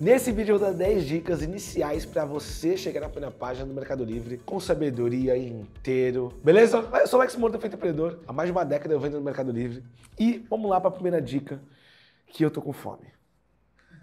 Nesse vídeo eu vou dar 10 dicas iniciais para você chegar na primeira página do Mercado Livre com sabedoria inteiro. Beleza? Eu sou o Alex Moura, empreendedor. Há mais de uma década eu vendo no Mercado Livre. E vamos lá para a primeira dica, que eu tô com fome.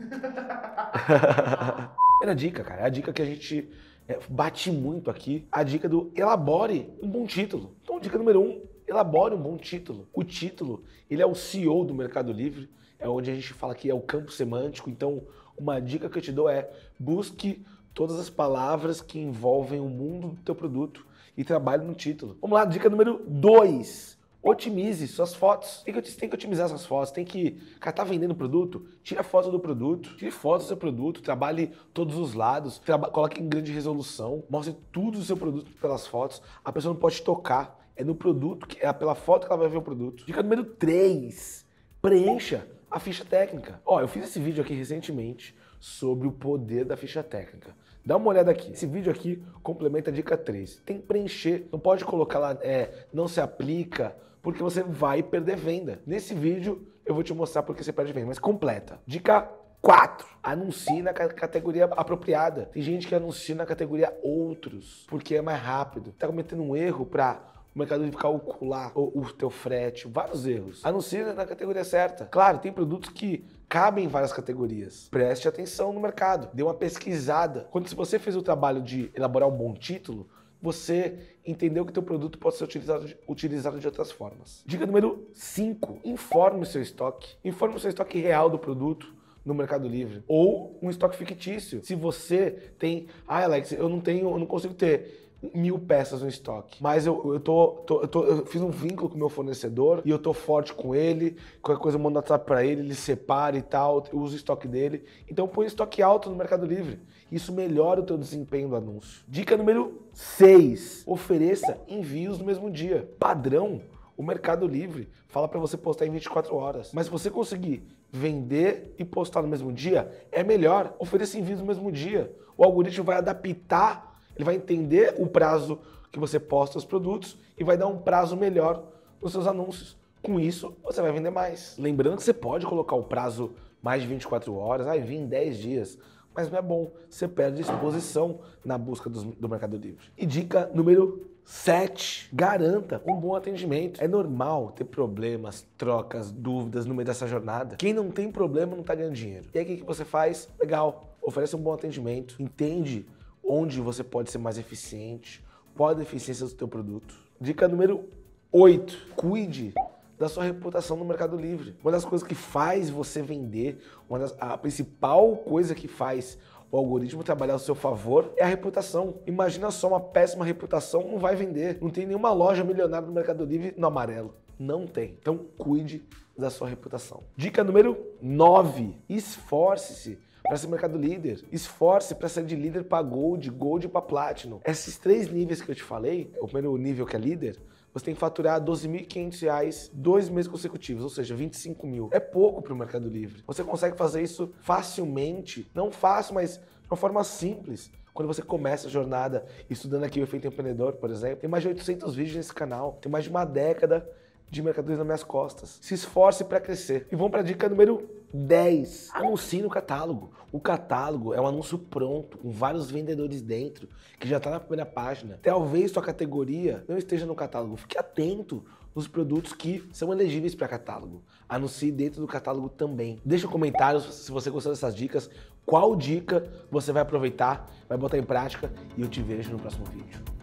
primeira dica, cara, é a dica que a gente é, bate muito aqui, a dica do elabore um bom título. Então, dica número um, elabore um bom título. O título, ele é o CEO do Mercado Livre, é onde a gente fala que é o campo semântico, então uma dica que eu te dou é busque todas as palavras que envolvem o mundo do teu produto e trabalhe no título. Vamos lá, dica número 2. Otimize suas fotos. Tem que, tem que otimizar suas fotos, tem que. Cara, tá vendendo produto? Tira foto do produto, tire foto do seu produto, trabalhe todos os lados, traba, coloque em grande resolução, mostre tudo do seu produto pelas fotos. A pessoa não pode tocar, é no produto, é pela foto que ela vai ver o produto. Dica número 3. Preencha a ficha técnica. Ó, eu fiz esse vídeo aqui recentemente sobre o poder da ficha técnica. Dá uma olhada aqui. Esse vídeo aqui complementa a dica 3. Tem que preencher, não pode colocar lá, é, não se aplica, porque você vai perder venda. Nesse vídeo eu vou te mostrar porque você perde venda, mas completa. Dica 4. Anuncie na categoria apropriada. Tem gente que anuncia na categoria outros, porque é mais rápido. Tá cometendo um erro para mercado de calcular o, o teu frete, vários erros. Anuncia na categoria certa. Claro, tem produtos que cabem em várias categorias. Preste atenção no mercado, dê uma pesquisada. Quando se você fez o trabalho de elaborar um bom título, você entendeu que teu produto pode ser utilizado de, utilizado de outras formas. Dica número 5, informe o seu estoque. Informe o seu estoque real do produto, no Mercado Livre. Ou um estoque fictício. Se você tem. Ah, Alex, eu não tenho, eu não consigo ter mil peças no estoque. Mas eu, eu, tô, tô, eu, tô, eu fiz um vínculo com o meu fornecedor e eu tô forte com ele. Qualquer coisa eu mando WhatsApp pra ele, ele separa e tal, eu uso o estoque dele. Então põe estoque alto no Mercado Livre. Isso melhora o teu desempenho do anúncio. Dica número 6. Ofereça envios no mesmo dia. Padrão o Mercado Livre fala para você postar em 24 horas. Mas se você conseguir vender e postar no mesmo dia, é melhor. Ofereça envios no mesmo dia. O algoritmo vai adaptar, ele vai entender o prazo que você posta os produtos e vai dar um prazo melhor nos seus anúncios. Com isso, você vai vender mais. Lembrando que você pode colocar o prazo mais de 24 horas, aí ah, vim em 10 dias. Mas não é bom, você perde exposição na busca do Mercado Livre. E dica número 7. Garanta um bom atendimento. É normal ter problemas, trocas, dúvidas no meio dessa jornada. Quem não tem problema não está ganhando dinheiro. E aí o que, você faz? Legal, oferece um bom atendimento, entende onde você pode ser mais eficiente, qual a deficiência do seu produto. Dica número 8. Cuide da sua reputação no Mercado Livre. Uma das coisas que faz você vender, uma das, a principal coisa que faz o algoritmo trabalhar ao seu favor é a reputação. Imagina só uma péssima reputação, não vai vender. Não tem nenhuma loja milionária no Mercado Livre no amarelo. Não tem. Então cuide da sua reputação. Dica número 9: esforce-se para ser mercado líder. Esforce para sair de líder para gold, gold para platinum. Esses três níveis que eu te falei, o primeiro nível que é líder, você tem que faturar 12.500 reais dois meses consecutivos, ou seja, 25 mil. É pouco para o Mercado Livre. Você consegue fazer isso facilmente, não fácil, mas de uma forma simples. Quando você começa a jornada estudando aqui o efeito empreendedor, por exemplo, tem mais de 800 vídeos nesse canal, tem mais de uma década de mercadorias nas minhas costas. Se esforce para crescer. E vamos para a dica número 10. Ah, Anuncie no catálogo. O catálogo é um anúncio pronto, com vários vendedores dentro, que já está na primeira página. Talvez sua categoria não esteja no catálogo. Fique atento nos produtos que são elegíveis para catálogo. Anuncie dentro do catálogo também. Deixa um comentário se você gostou dessas dicas, qual dica você vai aproveitar, vai botar em prática e eu te vejo no próximo vídeo.